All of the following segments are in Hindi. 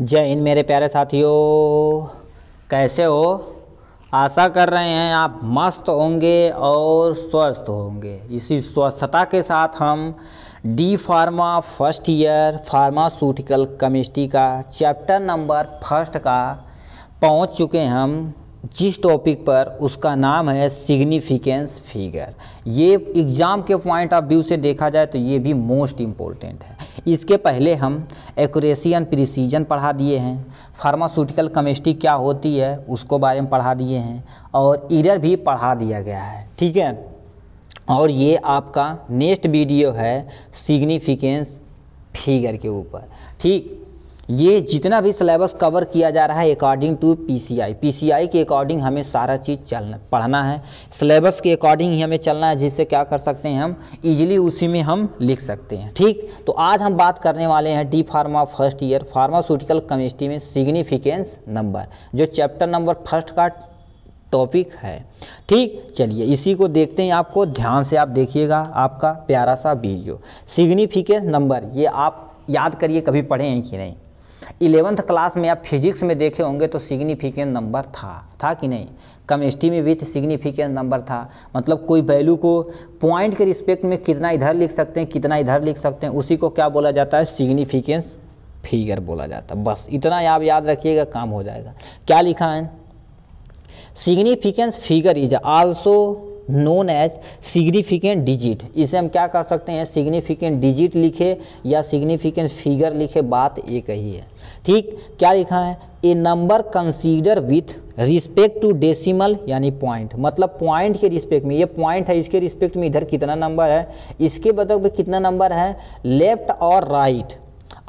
जय हिंद मेरे प्यारे साथियों कैसे हो आशा कर रहे हैं आप मस्त होंगे और स्वस्थ होंगे इसी स्वस्थता के साथ हम D pharma first year pharmaceutical chemistry का चैप्टर नंबर फर्स्ट का पहुंच चुके हैं हम जिस टॉपिक पर उसका नाम है सिग्निफिकेंस फिगर ये एग्ज़ाम के पॉइंट ऑफ व्यू से देखा जाए तो ये भी मोस्ट इम्पोर्टेंट है इसके पहले हम एक्यूरेसी एंड प्रिसीजन पढ़ा दिए हैं फार्मास्यूटिकल केमिस्ट्री क्या होती है उसको बारे में पढ़ा दिए हैं और इडर भी पढ़ा दिया गया है ठीक है और ये आपका नेक्स्ट वीडियो है सिग्निफिकेंस फिगर के ऊपर ठीक ये जितना भी सिलेबस कवर किया जा रहा है अकॉर्डिंग टू पीसीआई पीसीआई के अकॉर्डिंग हमें सारा चीज़ चलना पढ़ना है सिलेबस के अकॉर्डिंग ही हमें चलना है जिससे क्या कर सकते हैं हम इजीली उसी में हम लिख सकते हैं ठीक तो आज हम बात करने वाले हैं D pharma first year pharmaceutical chemistry में सिग्निफिकेंस नंबर जो चैप्टर नंबर फर्स्ट का टॉपिक है ठीक चलिए इसी को देखते हैं आपको ध्यान से आप देखिएगा आपका प्यारा सा वीडियो सिग्निफिकेंस नंबर ये आप याद करिए कभी पढ़े हैं कि नहीं इलेवंथ क्लास में आप फिजिक्स में देखे होंगे तो सिग्निफिकेंट नंबर था था कि नहीं केमिस्ट्री में भी सिग्निफिकेंट नंबर था मतलब कोई वैल्यू को पॉइंट के रिस्पेक्ट में कितना इधर लिख सकते हैं कितना इधर लिख सकते हैं उसी को क्या बोला जाता है सिग्निफिकेंस फिगर बोला जाता है बस इतना आप याद रखिएगा काम हो जाएगा क्या लिखा है significance figure is also known as significant digit इसे हम क्या कर सकते हैं सिग्निफिकेंट डिजिट लिखे या सिग्निफिकेंट फिगर लिखे बात एक ही है ठीक क्या लिखा है a number consider with respect to decimal यानी पॉइंट मतलब पॉइंट के रिस्पेक्ट में ये पॉइंट है इसके रिस्पेक्ट में इधर कितना नंबर है इसके बदल में कितना नंबर है लेफ्ट और right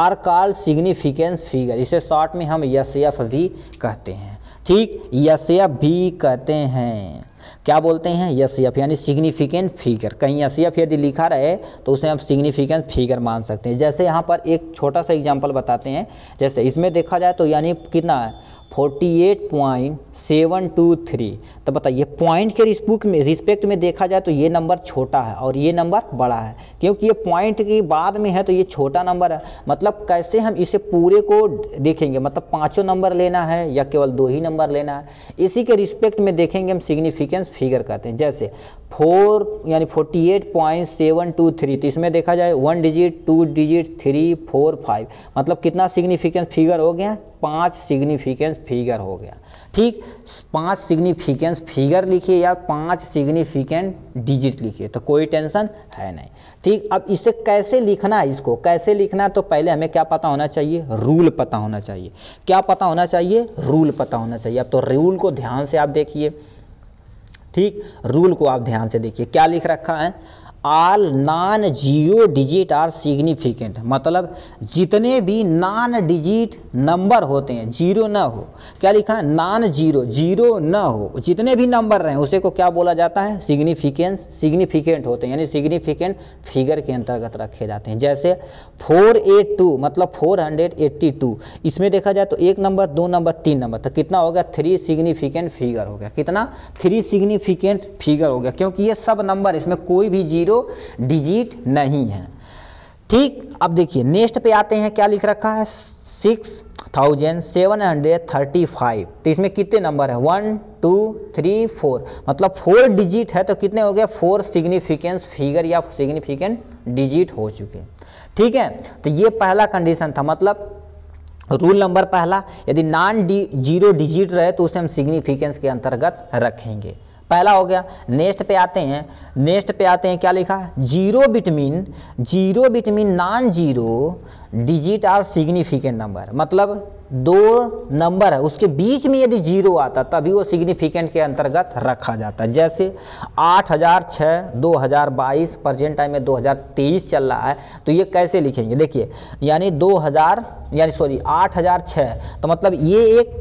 are call significance figure इसे शॉर्ट में हम यस एफ भी कहते हैं ठीक यस एफ भी कहते हैं क्या बोलते हैं यस एफ यानी सिग्निफिकेंट फिगर कहीं यस एफ यदि लिखा रहे तो उसे हम सिग्निफिकेंट फिगर मान सकते हैं जैसे यहाँ पर एक छोटा सा एग्जाम्पल बताते हैं जैसे इसमें देखा जाए तो यानी कितना है 48.723 तो बताइए पॉइंट के रिस्पेक्ट में रिस्पेक्ट में देखा जाए तो ये नंबर छोटा है और ये नंबर बड़ा है क्योंकि ये पॉइंट के बाद में है तो ये छोटा नंबर है मतलब कैसे हम इसे पूरे को देखेंगे मतलब पाँचों नंबर लेना है या केवल दो ही नंबर लेना है इसी के रिस्पेक्ट में देखेंगे हम सिग्निफिकेंस फिगर कहते हैं जैसे फोर यानी forty eight point seven two three तो इसमें देखा जाए one digit two digit three four five मतलब कितना सिग्निफिकेंस फिगर हो गया पांच सिग्निफिकेंस फिगर हो गया ठीक पांच सिग्निफिकेंस फिगर लिखिए या पांच सिग्निफिकेंट डिजिट लिखिए तो कोई टेंशन है नहीं ठीक अब इसे कैसे लिखना है इसको कैसे लिखना है तो पहले हमें क्या पता होना चाहिए रूल पता होना चाहिए क्या पता होना चाहिए रूल पता होना चाहिए अब तो रूल को ध्यान से आप देखिए ठीक रूल को आप ध्यान से देखिए क्या लिख रखा है all non zero digit are significant मतलब जितने भी नॉन डिजिट नंबर होते हैं जीरो ना हो क्या लिखा है नॉन जीरो जीरो ना हो जितने भी नंबर रहे उसे को क्या बोला जाता है सिग्निफिकेंस सिग्निफिकेंट होते हैं यानी सिग्निफिकेंट फिगर के अंतर्गत रखे जाते हैं जैसे फोर एट टू मतलब फोर हंड्रेड एट्टी टू इसमें देखा जाए तो एक नंबर दो नंबर तीन नंबर तो कितना हो गया थ्री सिग्निफिकेंट फिगर हो गया कितना थ्री सिग्निफिकेंट फिगर हो गया क्योंकि ये सब नंबर इसमें कोई भी जीरो डिजिट नहीं है ठीक अब देखिए नेक्स्ट पे आते हैं क्या लिख रखा है six thousand seven hundred thirty five तो इसमें कितने नंबर है वन टू थ्री फोर मतलब फोर डिजिट है तो कितने हो गए फोर सिग्निफिकेंस फिगर या सिग्निफिकेंट डिजिट हो चुके ठीक है तो ये पहला कंडीशन था मतलब रूल नंबर पहला यदि नॉन डी जीरो डिजिट रहे तो उसे हम सिग्निफिकेंस के अंतर्गत रखेंगे पहला हो गया नेक्स्ट पे आते हैं नेक्स्ट पे आते हैं क्या लिखा zero vitamin zero vitamin non zero digit are significant number मतलब दो नंबर है उसके बीच में यदि जीरो आता तभी वो सिग्निफिकेंट के अंतर्गत रखा जाता है जैसे हजार बाईस प्रजेंट टाइम में दो हज़ार तेईस चल रहा है तो ये कैसे लिखेंगे देखिए यानी दो हज़ार यानी सॉरी आठ हजार छः तो मतलब ये एक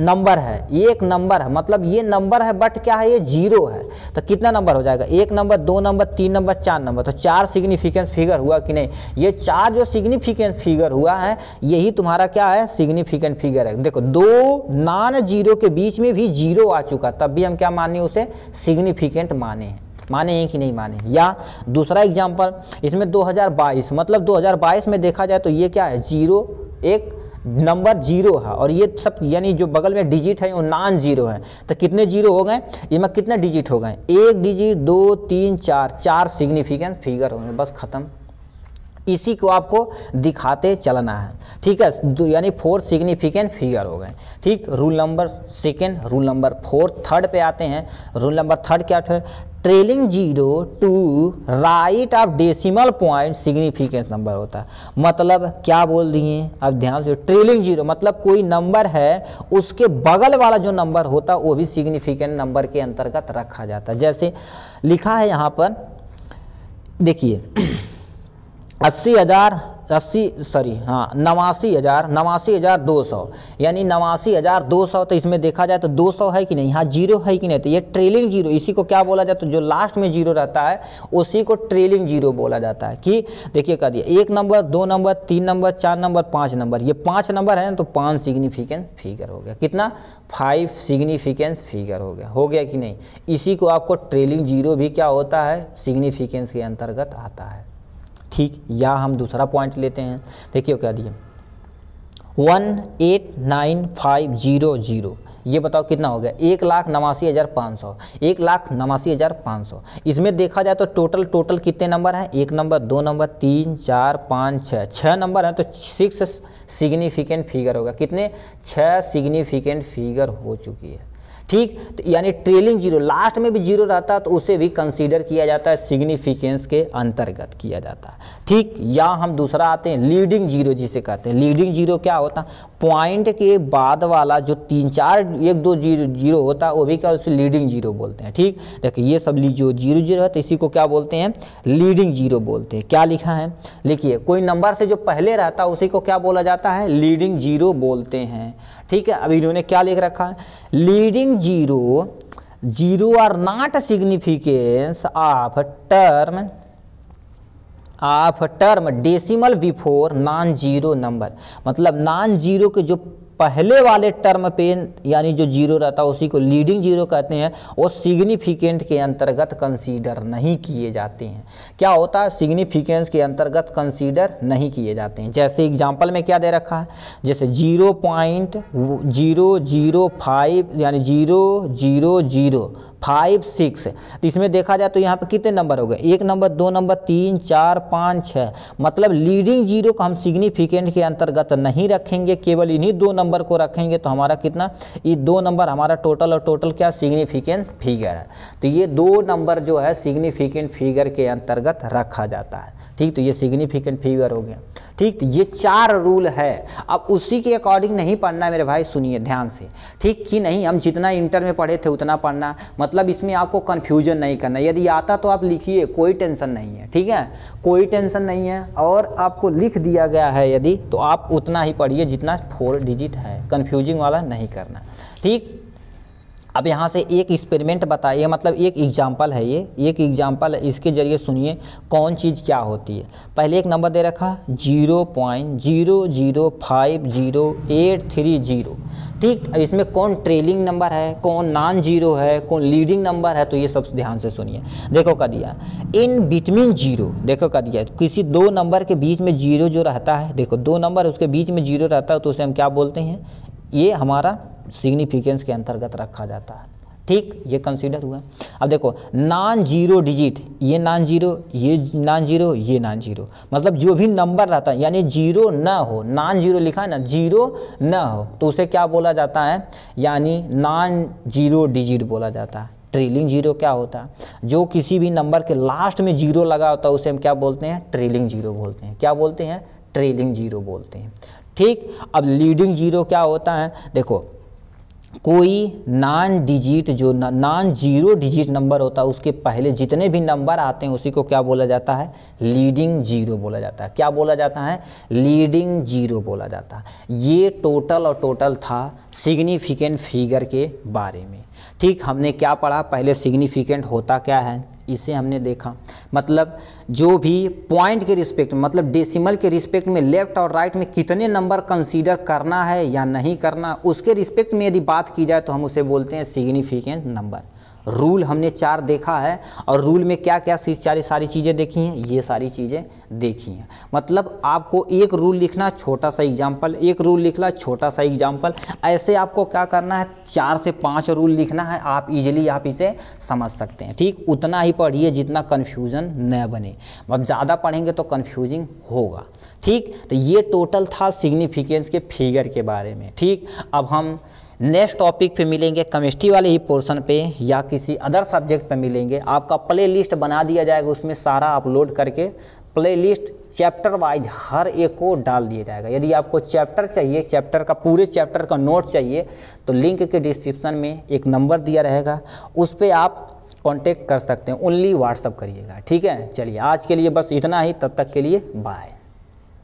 नंबर है ये एक नंबर है मतलब ये नंबर है बट क्या है ये जीरो है तो कितना नंबर हो जाएगा एक नंबर दो नंबर तीन नंबर चार नंबर तो चार सिग्निफिकेंस फिगर हुआ कि नहीं ये चार जो सिग्निफिकेंस फिगर हुआ है यही तुम्हारा क्या है सिग्निफिकेंट फिगर है देखो दो नॉन जीरो के बीच में भी जीरो आ चुका तब भी हम क्या माने उसे सिग्निफिकेंट माने माने हैं कि नहीं माने या दूसरा एग्जाम्पल इसमें दो मतलब दो में देखा जाए तो ये क्या है जीरो एक नंबर जीरो है और ये सब यानी जो बगल में डिजिट है वो नॉन जीरो है तो कितने जीरो हो गए इनमें कितने डिजिट हो गए एक डिजिट दो तीन चार चार सिग्निफिकेंस फिगर हो गए बस ख़त्म इसी को आपको दिखाते चलना है ठीक है यानी फोर सिग्निफिकेंट फिगर हो गए ठीक rule number second rule number four third पे आते हैं रूल नंबर थर्ड क्या है trailing zero to right of decimal point significant number होता है मतलब क्या बोल दिए अब ध्यान से ट्रेलिंग जीरो मतलब कोई नंबर है उसके बगल वाला जो नंबर होता है वो भी सिग्निफिकेंट नंबर के अंतर्गत रखा जाता है जैसे लिखा है यहाँ पर देखिए अस्सी हज़ार अस्सी सॉरी हाँ नवासी हज़ार नवासी हज़ार दो सौ यानी नवासी हज़ार दो सौ तो इसमें देखा जाए तो दो सौ है कि नहीं हाँ जीरो है कि नहीं तो ये ट्रेलिंग जीरो इसी को क्या बोला जाए तो जो लास्ट में जीरो रहता है उसी को ट्रेलिंग जीरो बोला जाता है कि देखिए कह दिया एक नंबर दो नंबर तीन नंबर चार नंबर पाँच नंबर ये पाँच नंबर है तो पाँच सिग्निफिकेंट फिगर हो गया कितना फाइव सिग्निफिकेंस फिगर हो गया हो गया कि नहीं इसी को आपको ट्रेलिंग जीरो भी क्या होता है सिग्निफिकेंस के अंतर्गत आता है ठीक या हम दूसरा पॉइंट लेते हैं देखिए क्या दिए one eight nine five zero zero ये बताओ कितना हो गया एक लाख नवासी हज़ार पाँच सौ एक लाख नवासी हज़ार पाँच सौ इसमें देखा जाए तो टोटल टोटल कितने नंबर हैं एक नंबर दो नंबर तीन चार पाँच छः छः नंबर हैं तो सिक्स सिग्निफिकेंट फिगर होगा कितने छः सिग्निफिकेंट फिगर हो चुकी है ठीक तो यानी ट्रेलिंग जीरो लास्ट में भी जीरो रहता है तो उसे भी कंसीडर किया जाता है सिग्निफिकेंस के अंतर्गत किया जाता है ठीक या हम दूसरा आते हैं लीडिंग जीरो जिसे कहते हैं लीडिंग जीरो क्या होता है पॉइंट के बाद वाला जो तीन चार एक दो जीरो जीरो होता है वो भी क्या उसे लीडिंग जीरो बोलते हैं ठीक देखिए ये सब जो जीरो जीरो है तो इसी को क्या बोलते हैं लीडिंग जीरो बोलते हैं क्या लिखा है लिखिए कोई नंबर से जो पहले रहता है उसी को क्या बोला जाता है लीडिंग जीरो बोलते हैं ठीक है अब इन्होंने क्या लिख रखा है leading zero zero are not significance of term of term decimal before non zero number मतलब नॉन जीरो के जो पहले वाले टर्म पे यानी जो जीरो रहता है उसी को लीडिंग जीरो कहते हैं वो सिग्निफिकेंट के अंतर्गत कंसीडर नहीं किए जाते हैं क्या होता है सिग्निफिकेंस के अंतर्गत कंसीडर नहीं किए जाते हैं जैसे एग्जाम्पल में क्या दे रखा है जैसे zero point zero zero five यानी zero zero zero five six तो इसमें देखा जाए तो यहाँ पे कितने नंबर हो गए एक नंबर दो नंबर तीन चार पाँच छः मतलब लीडिंग जीरो को हम सिग्निफिकेंट के अंतर्गत नहीं रखेंगे केवल इन्हीं दो नंबर को रखेंगे तो हमारा कितना ये दो नंबर हमारा टोटल और टोटल क्या सिग्निफिकेंट फिगर है तो ये दो नंबर जो है सिग्निफिकेंट फिगर के अंतर्गत रखा जाता है ठीक तो ये सिग्निफिकेंट फिगर हो गया ठीक तो ये चार रूल है अब उसी के अकॉर्डिंग नहीं पढ़ना मेरे भाई सुनिए ध्यान से ठीक कि नहीं हम जितना इंटर में पढ़े थे उतना पढ़ना मतलब इसमें आपको कन्फ्यूजन नहीं करना यदि आता तो आप लिखिए कोई टेंशन नहीं है ठीक है कोई टेंशन नहीं है और आपको लिख दिया गया है यदि तो आप उतना ही पढ़िए जितना फोर डिजिट है कन्फ्यूजिंग वाला नहीं करना ठीक अब यहाँ से एक एक्सपेरिमेंट बताइए मतलब एक एग्जाम्पल है ये एक एग्जाम्पल है इसके ज़रिए सुनिए कौन चीज़ क्या होती है पहले एक नंबर दे रखा zero point zero zero five zero eight three zero ठीक अब इसमें कौन ट्रेलिंग नंबर है कौन नॉन जीरो है कौन लीडिंग नंबर है तो ये सब ध्यान से सुनिए देखो कर दिया इन बिटवीन जीरो देखो कर दिया किसी दो नंबर के बीच में जीरो जो रहता है देखो दो नंबर उसके बीच में जीरो रहता है तो उसे हम क्या बोलते हैं ये हमारा सिग्निफिकेंस के अंतर्गत रखा जाता है ठीक ये कंसीडर हुआ अब देखो नॉन जीरो डिजिट ये नॉन जीरो ये नॉन जीरो ये नॉन जीरो मतलब जो भी नंबर रहता है यानी जीरो ना हो नॉन जीरो लिखा है ना जीरो ना हो तो उसे क्या बोला जाता है यानी नॉन जीरो डिजिट बोला जाता है ट्रेलिंग जीरो क्या होता है जो किसी भी नंबर के लास्ट में जीरो लगा होता है उसे हम क्या बोलते हैं ट्रेलिंग जीरो बोलते हैं क्या बोलते हैं ट्रेलिंग जीरो बोलते हैं ठीक अब लीडिंग जीरो क्या होता है देखो कोई नॉन डिजिट जो नॉन जीरो डिजिट नंबर होता है उसके पहले जितने भी नंबर आते हैं उसी को क्या बोला जाता है लीडिंग जीरो बोला जाता है क्या बोला जाता है लीडिंग जीरो बोला जाता है ये टोटल और टोटल था सिग्निफिकेंट फिगर के बारे में ठीक हमने क्या पढ़ा पहले सिग्निफिकेंट होता क्या है इसे हमने देखा मतलब जो भी पॉइंट के रिस्पेक्ट मतलब डेसिमल के रिस्पेक्ट में लेफ्ट और राइट में कितने नंबर कंसीडर करना है या नहीं करना उसके रिस्पेक्ट में यदि बात की जाए तो हम उसे बोलते हैं सिग्निफिकेंट नंबर रूल हमने चार देखा है और रूल में क्या क्या चार सारी चीज़ें देखी हैं ये सारी चीज़ें देखी हैं मतलब आपको एक रूल लिखना छोटा सा एग्जाम्पल एक रूल लिखना छोटा सा एग्जाम्पल ऐसे आपको क्या करना है चार से पाँच रूल लिखना है आप इजीली आप इसे समझ सकते हैं ठीक उतना ही पढ़िए जितना कन्फ्यूज़न न बने अब ज़्यादा पढ़ेंगे तो कन्फ्यूजिंग होगा ठीक तो ये टोटल था सिग्निफिकेंस के फिगर के बारे में ठीक अब हम नेक्स्ट टॉपिक पे मिलेंगे केमिस्ट्री वाले ही पोर्शन पे या किसी अदर सब्जेक्ट पे मिलेंगे आपका प्ले लिस्ट बना दिया जाएगा उसमें सारा अपलोड करके प्ले लिस्ट चैप्टर वाइज हर एक को डाल दिया जाएगा यदि आपको चैप्टर चाहिए चैप्टर का पूरे चैप्टर का नोट चाहिए तो लिंक के डिस्क्रिप्शन में एक नंबर दिया रहेगा उस पर आप कॉन्टेक्ट कर सकते हैं ओनली व्हाट्सअप करिएगा ठीक है चलिए आज के लिए बस इतना ही तब तक के लिए बाय